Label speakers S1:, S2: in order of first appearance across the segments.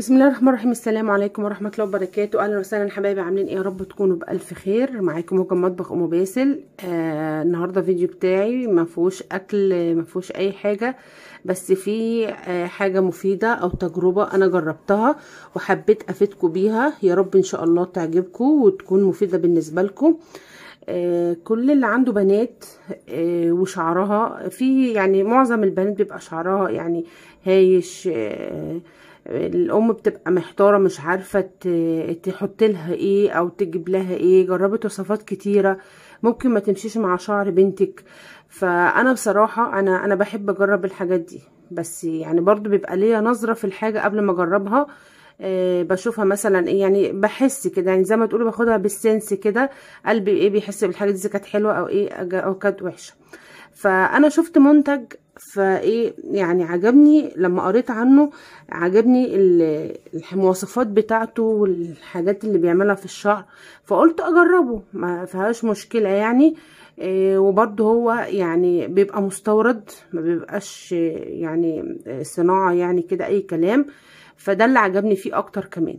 S1: بسم الله الرحمن الرحيم السلام عليكم ورحمه الله وبركاته اهلا وسهلا حبايبي عاملين ايه يا رب تكونوا بالف خير معاكم موجة مطبخ ام باسل آه النهارده فيديو بتاعي ما فيهوش اكل ما فيهوش اي حاجه بس فيه آه حاجه مفيده او تجربه انا جربتها وحبيت افيدكم بيها يا رب ان شاء الله تعجبكم وتكون مفيده بالنسبه لكم آه، كل اللي عنده بنات آه، وشعرها في يعني معظم البنات بيبقى شعرها يعني هايش آه، الام بتبقى محتاره مش عارفه تحط لها ايه او تجيب لها ايه جربت وصفات كتيره ممكن ما تمشيش مع شعر بنتك فانا بصراحه انا انا بحب اجرب الحاجات دي بس يعني برضو بيبقى ليا نظره في الحاجه قبل ما اجربها آه، بشوفها مثلا إيه، يعني بحس كده يعني زي ما تقولوا باخدها بالسنس كده قلبي ايه بيحس بالحاجه دي كانت حلوه او ايه او كانت وحشه فانا شفت منتج فايه يعني عجبني لما قريت عنه عجبني المواصفات بتاعته والحاجات اللي بيعملها في الشعر فقلت اجربه ما فيهاش مشكله يعني آه، وبرده هو يعني بيبقى مستورد ما بيبقاش يعني صناعه يعني كده اي كلام فده اللي عجبني فيه اكتر كمان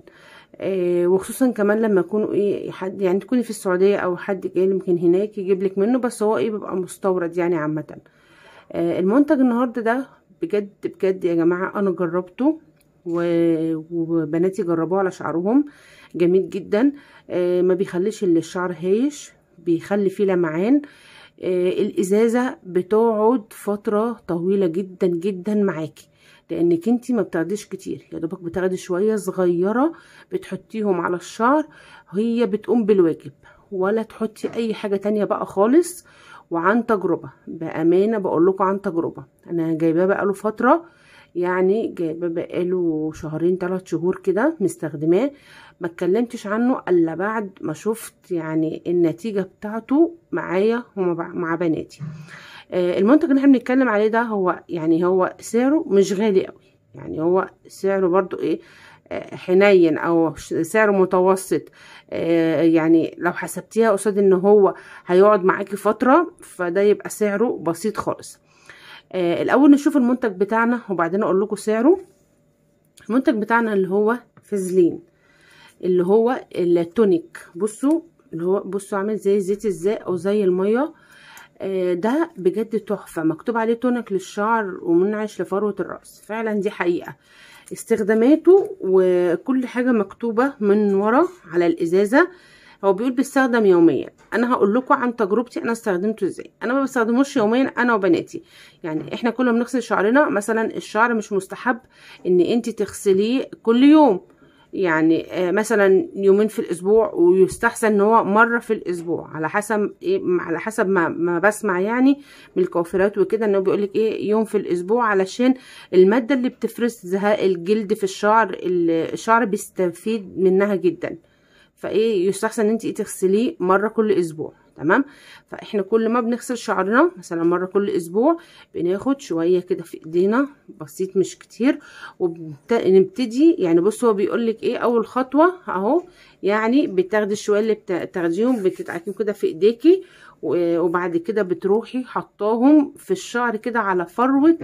S1: إيه وخصوصا كمان لما يكونوا ايه حد يعني تكوني في السعوديه او حد جاي ممكن هناك يجيب لك منه بس هو ايه بيبقى مستورد يعني عامه إيه المنتج النهارده ده بجد بجد يا جماعه انا جربته وبناتي جربوه على شعرهم جميل جدا إيه ما بيخليش اللي الشعر هايش بيخلي فيه لمعان آه، الازازه بتقعد فتره طويله جدا جدا معاكي لانك انت ما بتاخديش كتير يا دوبك بتاخدي شويه صغيره بتحطيهم على الشعر هي بتقوم بالواجب ولا تحطي اي حاجه تانية بقى خالص وعن تجربه بامانه بقول لكم عن تجربه انا جايباه بقاله فتره يعني جايبه بقاله شهرين ثلاث شهور كده مستخدماه ما اتكلمتش عنه الا بعد ما شفت يعني النتيجه بتاعته معايا ومع بناتي آه، المنتج اللي احنا بنتكلم عليه ده هو يعني هو سعره مش غالي قوي يعني هو سعره برضو ايه آه، حنين او سعره متوسط آه، يعني لو حسبتيها قصاد ان هو هيقعد معاكي فترة فده يبقى سعره بسيط خالص الاول نشوف المنتج بتاعنا وبعدين اقول لكم سعره المنتج بتاعنا اللي هو فازلين اللي هو التونيك بصوا اللي هو بصوا عامل زي زيت ازاي او زي الميه آه، ده بجد تحفة مكتوب عليه تونك للشعر ومنعش لفروة الرأس فعلا دي حقيقة استخداماته وكل حاجة مكتوبة من ورا على الإزازة هو بيقول بيستخدم يوميا انا هقول لكم عن تجربتي انا استخدمته ازاي انا ما بستخدموش يوميا انا وبناتي يعني احنا كلنا بنغسل شعرنا مثلا الشعر مش مستحب ان انت تغسليه كل يوم يعني آه، مثلا يومين في الاسبوع ويستحسن ان هو مره في الاسبوع على حسب إيه على حسب ما, ما بسمع يعني من الكوافيرات وكده هو بيقول لك ايه يوم في الاسبوع علشان الماده اللي زهاء الجلد في الشعر الشعر بيستفيد منها جدا فايه يستحسن ان انت إيه، تغسليه مره كل اسبوع تمام فاحنا كل ما بنغسل شعرنا مثلا مره كل اسبوع بناخد شويه كده في ايدينا بسيط مش كتير ونبتدي يعني بص هو بيقول لك ايه اول خطوه اهو يعني بتاخدي الشويه اللي بتاخديهم بتتعكيهم كده في ايديكي وبعد كده بتروحي حطاهم في الشعر كده على فروه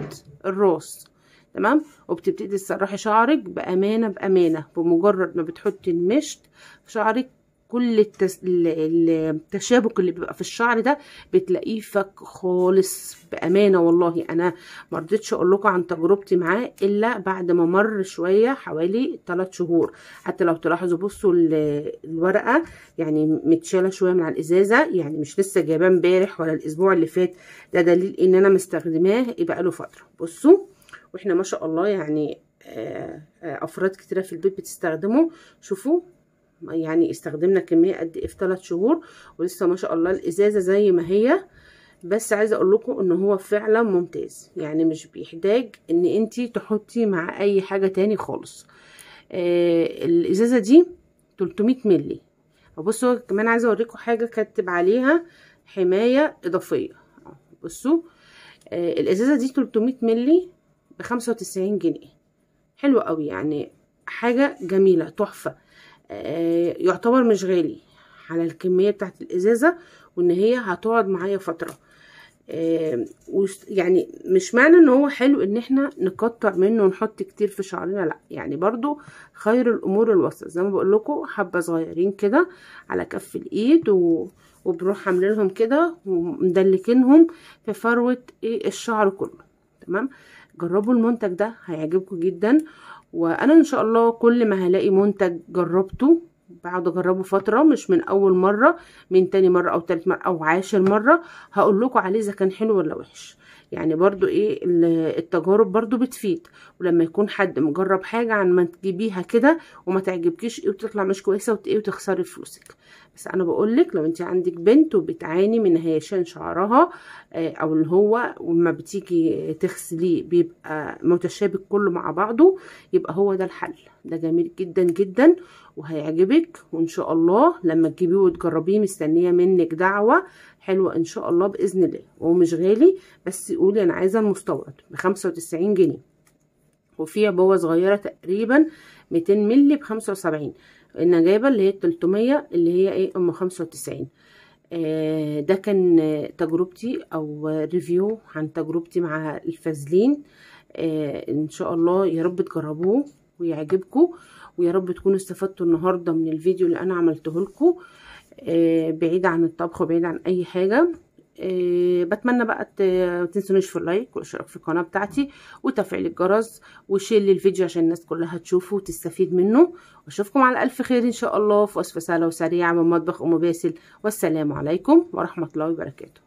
S1: الراس تمام وبتبتدي تسرحي شعرك بامانه بامانه بمجرد ما بتحطي المشط شعرك كل التس... التشابك اللي بيبقى في الشعر ده بتلاقيه فك خالص بامانه والله انا ما رضيتش اقول لكم عن تجربتي معاه الا بعد ما مر شويه حوالي 3 شهور حتى لو تلاحظوا بصوا الورقه يعني متشاله شويه من على الازازه يعني مش لسه جايباه امبارح ولا الاسبوع اللي فات ده دليل ان انا مستخدماه يبقى له فتره بصوا واحنا ما شاء الله يعني آه، آه، افراد كتيره في البيت بتستخدمه شوفوا يعني استخدمنا كميه قد ايه في ثلاث شهور ولسه ما شاء الله الازازه زي ما هي بس عايزه اقول لكم ان هو فعلا ممتاز يعني مش بيحتاج ان انتي تحطي مع اي حاجه تاني خالص آه الازازه دي 300 ملي بصوا كمان عايزه اوريكم حاجه كاتب عليها حمايه اضافيه بصوا آه الازازه دي 300 ملي ب 95 جنيه حلوه قوي يعني حاجه جميله تحفه آه، يعتبر مش غالي على الكمية بتاعت الازازة وان هي هتقعد معايا فترة آه، يعني مش معنى ان هو حلو ان احنا نقطع منه ونحط كتير في شعرنا لا يعني برضو خير الامور الوسط زي ما بقول لكم حبه صغيرين كده على كف الايد و... وبنروح عاملينهم كده ومدلكينهم في فروه إيه، الشعر كله تمام جربوا المنتج ده هيعجبكم جدا وانا ان شاء الله كل ما هلاقي منتج جربته بعد اجربه فتره مش من اول مره من تاني مره او تالت مره او عاشر مره هقول لكم عليه اذا كان حلو ولا وحش يعني برضو ايه التجارب برضو بتفيد ولما يكون حد مجرب حاجة عن ما تجيبيها كده وما تعجبكيش ايه وتطلع مش كويسة وتقيه وتخسري فلوسك بس انا بقولك لو انت عندك بنت وبتعاني من هيشان شعرها آه، او اللي هو وما بتيجي تغسليه بيبقى متشابك كله مع بعضه يبقى هو ده الحل ده جميل جدا جدا وهيعجبك وان شاء الله لما تجيبيه وتجربيه مستنيه منك دعوه حلوه ان شاء الله باذن الله ومش غالي بس بيقول انا عايزه المستورد بخمسة وتسعين جنيه وفي عبوه صغيره تقريبا ميتين مللي بخمسة وسبعين انا جايبه اللي هي التلتمية اللي هي ايه ام خمسة وتسعين آه، ده كان تجربتي او ريفيو عن تجربتي مع الفازلين آه، ان شاء الله يا رب تجربوه ويعجبكم ويا رب تكونوا استفدتوا النهارده من الفيديو اللي انا عملته لكم آه، بعيد عن الطبخ وبعيد عن اي حاجه إيه، بتمنى بقى تنسونيش في اللايك والاشتراك في القناه بتاعتي وتفعيل الجرس وشير للفيديو عشان الناس كلها تشوفه وتستفيد منه واشوفكم على الف خير ان شاء الله في وصفه سهله وسريعه من مطبخ ام باسل والسلام عليكم ورحمه الله وبركاته